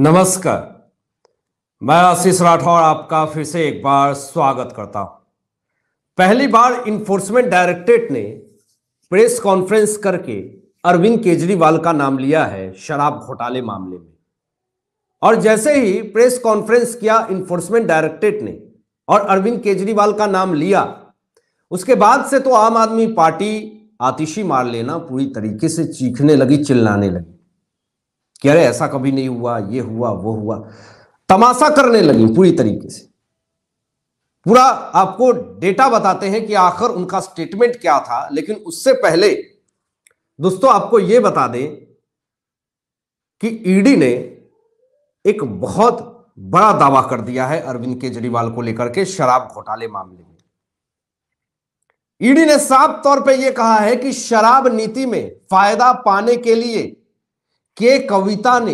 नमस्कार मैं आशीष राठौर आपका फिर से एक बार स्वागत करता हूं पहली बार इन्फोर्समेंट डायरेक्टरेट ने प्रेस कॉन्फ्रेंस करके अरविंद केजरीवाल का नाम लिया है शराब घोटाले मामले में और जैसे ही प्रेस कॉन्फ्रेंस किया इन्फोर्समेंट डायरेक्टरेट ने और अरविंद केजरीवाल का नाम लिया उसके बाद से तो आम आदमी पार्टी आतिशी मार लेना पूरी तरीके से चीखने लगी चिल्लाने लगी कि अरे ऐसा कभी नहीं हुआ ये हुआ वो हुआ तमाशा करने लगी पूरी तरीके से पूरा आपको डेटा बताते हैं कि आखिर उनका स्टेटमेंट क्या था लेकिन उससे पहले दोस्तों आपको यह बता दें कि ईडी e ने एक बहुत बड़ा दावा कर दिया है अरविंद केजरीवाल को लेकर के शराब घोटाले मामले में ईडी e ने साफ तौर पे यह कहा है कि शराब नीति में फायदा पाने के लिए के कविता ने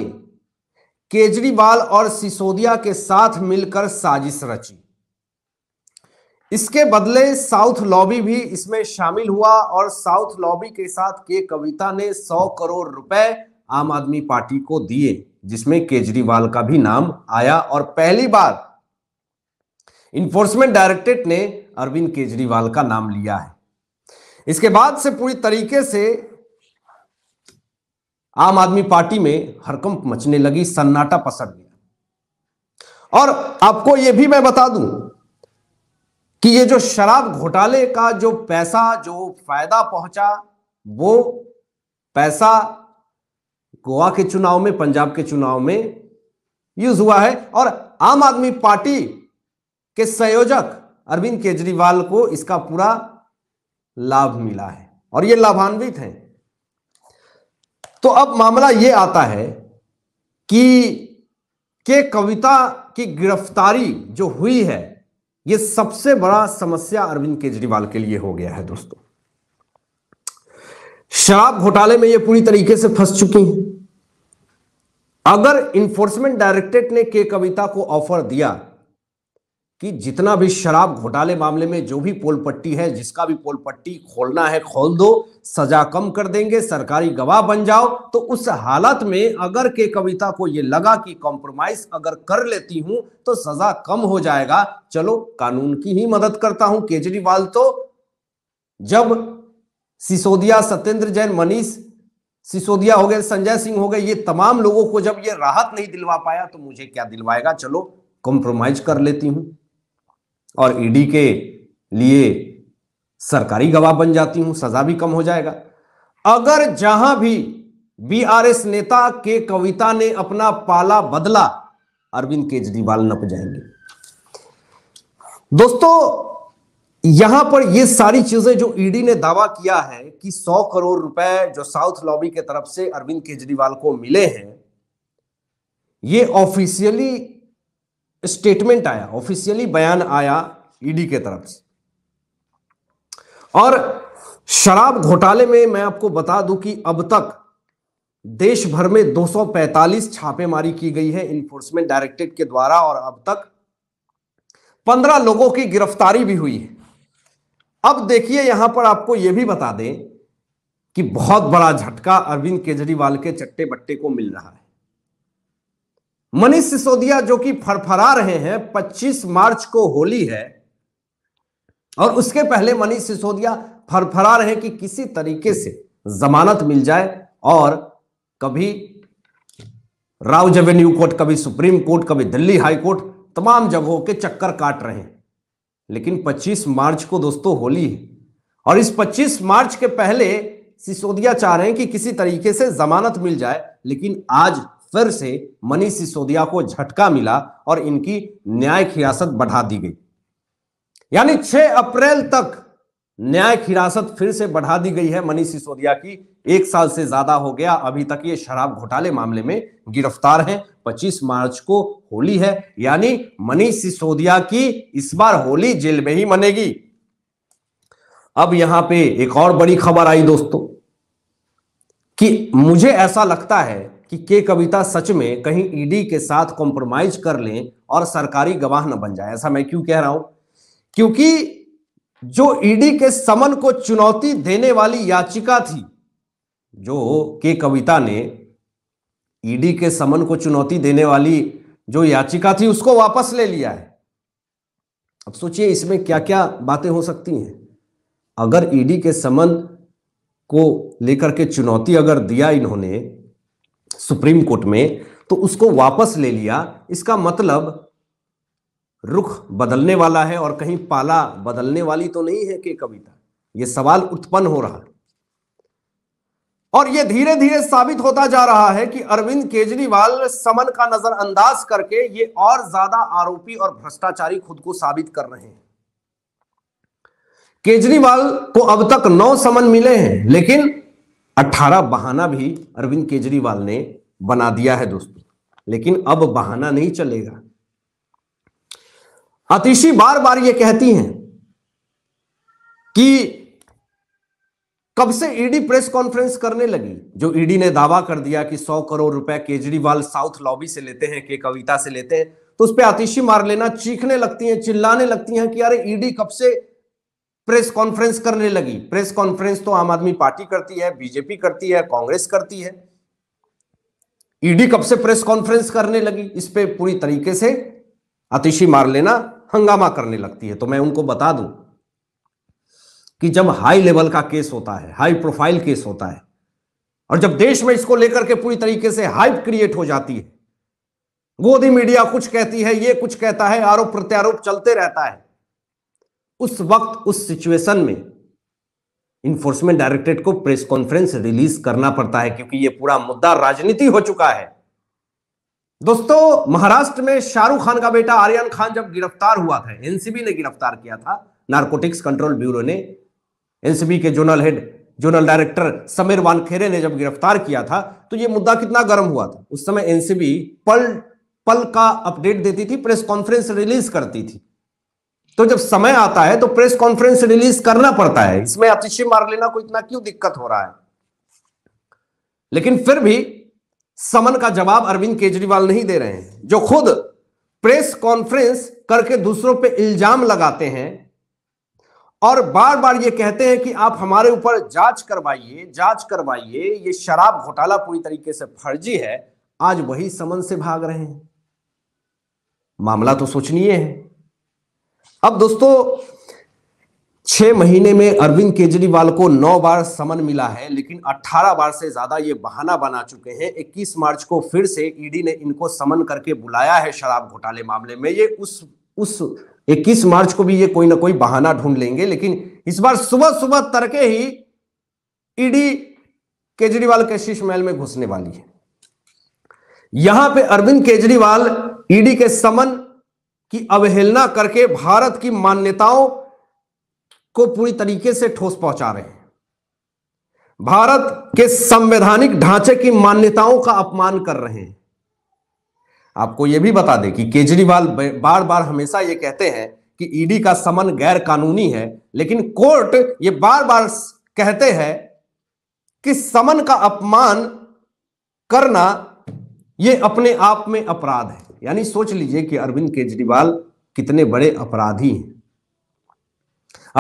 केजरीवाल और सिसोदिया के साथ मिलकर साजिश रची इसके बदले साउथ लॉबी भी इसमें शामिल हुआ और साउथ लॉबी के साथ के कविता ने 100 करोड़ रुपए आम आदमी पार्टी को दिए जिसमें केजरीवाल का भी नाम आया और पहली बार इन्फोर्समेंट डायरेक्टरेट ने अरविंद केजरीवाल का नाम लिया है इसके बाद से पूरी तरीके से आम आदमी पार्टी में हरकंप मचने लगी सन्नाटा पसर गया और आपको यह भी मैं बता दूं कि ये जो शराब घोटाले का जो पैसा जो फायदा पहुंचा वो पैसा गोवा के चुनाव में पंजाब के चुनाव में यूज हुआ है और आम आदमी पार्टी के संयोजक अरविंद केजरीवाल को इसका पूरा लाभ मिला है और ये लाभान्वित हैं तो अब मामला यह आता है कि के कविता की गिरफ्तारी जो हुई है यह सबसे बड़ा समस्या अरविंद केजरीवाल के लिए हो गया है दोस्तों शराब घोटाले में यह पूरी तरीके से फंस चुकी है अगर इन्फोर्समेंट डायरेक्टरेट ने के कविता को ऑफर दिया कि जितना भी शराब घोटाले मामले में जो भी पोल पट्टी है जिसका भी पोल पट्टी खोलना है खोल दो सजा कम कर देंगे सरकारी गवाह बन जाओ तो उस हालत में अगर के कविता को यह लगा कि कॉम्प्रोमाइज अगर कर लेती हूं तो सजा कम हो जाएगा चलो कानून की ही मदद करता हूं केजरीवाल तो जब सिसोदिया सत्येंद्र जैन मनीष सिसोदिया हो गए संजय सिंह हो गए ये तमाम लोगों को जब ये राहत नहीं दिलवा पाया तो मुझे क्या दिलवाएगा चलो कॉम्प्रोमाइज कर लेती हूं और ईडी e के लिए सरकारी गवाह बन जाती हूं सजा भी कम हो जाएगा अगर जहां भी बीआरएस नेता के कविता ने अपना पाला बदला अरविंद केजरीवाल नप जाएंगे दोस्तों यहां पर ये सारी चीजें जो ईडी e ने दावा किया है कि 100 करोड़ रुपए जो साउथ लॉबी के तरफ से अरविंद केजरीवाल को मिले हैं ये ऑफिशियली स्टेटमेंट आया ऑफिशियली बयान आया ईडी e के तरफ से और शराब घोटाले में मैं आपको बता दूं कि अब तक देश भर में 245 छापेमारी की गई है इन्फोर्समेंट डायरेक्टरेट के द्वारा और अब तक 15 लोगों की गिरफ्तारी भी हुई है अब देखिए यहां पर आपको यह भी बता दें कि बहुत बड़ा झटका अरविंद केजरीवाल के चट्टे बट्टे को मिल रहा है मनीष सिसोदिया जो कि फड़फड़ा रहे हैं 25 मार्च को होली है और उसके पहले मनीष सिसोदिया फड़फड़ा रहे कि किसी तरीके से जमानत मिल जाए और कभी राव जेवेन्यू कोर्ट कभी सुप्रीम कोर्ट कभी दिल्ली हाई कोर्ट तमाम जगहों के चक्कर काट रहे हैं लेकिन 25 मार्च को दोस्तों होली है और इस 25 मार्च के पहले सिसोदिया चाह रहे हैं कि किसी तरीके से जमानत मिल जाए लेकिन आज फिर से मनीष सिसोदिया को झटका मिला और इनकी न्यायिक हिरासत बढ़ा दी गई यानी 6 अप्रैल तक न्यायिक हिरासत फिर से बढ़ा दी गई है मनीष सिसोदिया की एक साल से ज्यादा हो गया अभी तक ये शराब घोटाले मामले में गिरफ्तार हैं 25 मार्च को होली है यानी मनीष सिसोदिया की इस बार होली जेल में ही मनेगी अब यहां पे एक और बड़ी खबर आई दोस्तों कि मुझे ऐसा लगता है कि के कविता सच में कहीं ईडी के साथ कॉम्प्रोमाइज कर लें और सरकारी गवाह न बन जाए ऐसा मैं क्यों कह रहा हूं क्योंकि जो ईडी के समन को चुनौती देने वाली याचिका थी जो के कविता ने ईडी के समन को चुनौती देने वाली जो याचिका थी उसको वापस ले लिया है अब सोचिए इसमें क्या क्या बातें हो सकती हैं अगर ईडी के समन को लेकर के चुनौती अगर दिया इन्होंने सुप्रीम कोर्ट में तो उसको वापस ले लिया इसका मतलब रुख बदलने वाला है और कहीं पाला बदलने वाली तो नहीं है कि कविता यह सवाल उत्पन्न हो रहा है और यह धीरे धीरे साबित होता जा रहा है कि अरविंद केजरीवाल समन का नजरअंदाज करके ये और ज्यादा आरोपी और भ्रष्टाचारी खुद को साबित कर रहे हैं केजरीवाल को अब तक नौ समन मिले हैं लेकिन 18 बहाना भी अरविंद केजरीवाल ने बना दिया है दोस्तों लेकिन अब बहाना नहीं चलेगा अतिशी बार बार ये कहती हैं कि कब से ईडी प्रेस कॉन्फ्रेंस करने लगी जो ईडी ने दावा कर दिया कि 100 करोड़ रुपए केजरीवाल साउथ लॉबी से लेते हैं के कविता से लेते हैं तो उस पर अतिशी मार लेना चीखने लगती हैं चिल्लाने लगती हैं कि अरे ईडी कब से प्रेस कॉन्फ्रेंस करने लगी प्रेस कॉन्फ्रेंस तो आम आदमी पार्टी करती है बीजेपी करती है कांग्रेस करती है ईडी कब से प्रेस कॉन्फ्रेंस करने लगी इस पर पूरी तरीके से अतिशी मार लेना हंगामा करने लगती है तो मैं उनको बता दूं कि जब हाई लेवल का केस होता है हाई प्रोफाइल केस होता है और जब देश में इसको लेकर के पूरी तरीके से हाइप क्रिएट हो जाती है गोदी मीडिया कुछ कहती है ये कुछ कहता है आरोप प्रत्यारोप चलते रहता है उस वक्त उस सिचुएशन में इन्फोर्समेंट डायरेक्टरेट को प्रेस कॉन्फ्रेंस रिलीज करना पड़ता है क्योंकि यह पूरा मुद्दा राजनीति हो चुका है दोस्तों महाराष्ट्र में शाहरुख खान का बेटा आर्यन खान जब गिरफ्तार हुआ था एनसीबी ने गिरफ्तार किया था नारकोटिक्स कंट्रोल ब्यूरो ने एनसीबी के zonal head zonal director Sameer Wankhede ने जब गिरफ्तार किया था तो यह मुद्दा कितना गर्म हुआ था उस समय एनसीबी पल पल का अपडेट देती थी प्रेस कॉन्फ्रेंस रिलीज करती थी तो जब समय आता है तो प्रेस कॉन्फ्रेंस रिलीज करना पड़ता है इसमें अतिशी मार लेना को इतना क्यों दिक्कत हो रहा है लेकिन फिर भी समन का जवाब अरविंद केजरीवाल नहीं दे रहे हैं जो खुद प्रेस कॉन्फ्रेंस करके दूसरों पे इल्जाम लगाते हैं और बार बार ये कहते हैं कि आप हमारे ऊपर जांच करवाइए जांच करवाइए ये शराब घोटाला पूरी तरीके से फर्जी है आज वही समन से भाग रहे हैं मामला तो सोचनीय है अब दोस्तों छह महीने में अरविंद केजरीवाल को नौ बार समन मिला है लेकिन 18 बार से ज्यादा ये बहाना बना चुके हैं 21 मार्च को फिर से ईडी ने इनको समन करके बुलाया है शराब घोटाले मामले में ये उस उस 21 मार्च को भी ये कोई ना कोई बहाना ढूंढ लेंगे लेकिन इस बार सुबह सुबह तड़के ही ईडी केजरीवाल के शीश महल में घुसने वाली है यहां पे अरविंद केजरीवाल ईडी के समन की अवहेलना करके भारत की मान्यताओं को पूरी तरीके से ठोस पहुंचा रहे हैं भारत के संवैधानिक ढांचे की मान्यताओं का अपमान कर रहे हैं आपको यह भी बता दें कि केजरीवाल बार बार हमेशा ये कहते हैं कि ईडी का समन गैर कानूनी है लेकिन कोर्ट ये बार बार कहते हैं कि समन का अपमान करना यह अपने आप में अपराध है यानी सोच लीजिए कि अरविंद केजरीवाल कितने बड़े अपराधी हैं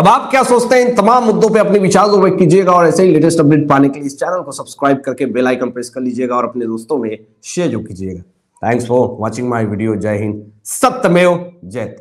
अब आप क्या सोचते हैं इन तमाम मुद्दों पे अपने विचार को व्यक्त कीजिएगा और ऐसे ही लेटेस्ट अपडेट पाने के लिए इस चैनल को सब्सक्राइब करके बेल आइकन प्रेस कर लीजिएगा और अपने दोस्तों में शेयर जो कीजिएगा thanks for watching my video जय हिंद सत्यमेव जय